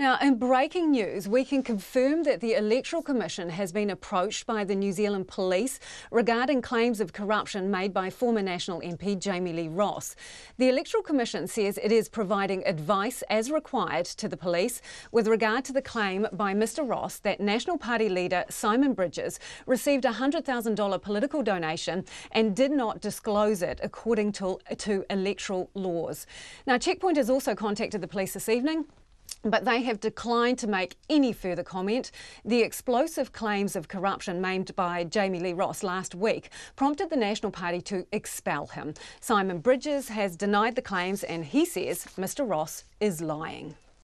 Now, in breaking news, we can confirm that the Electoral Commission has been approached by the New Zealand Police regarding claims of corruption made by former National MP Jamie Lee Ross. The Electoral Commission says it is providing advice as required to the police with regard to the claim by Mr Ross that National Party leader Simon Bridges received a $100,000 political donation and did not disclose it according to, to electoral laws. Now, Checkpoint has also contacted the police this evening but they have declined to make any further comment. The explosive claims of corruption maimed by Jamie Lee Ross last week prompted the National Party to expel him. Simon Bridges has denied the claims and he says Mr Ross is lying.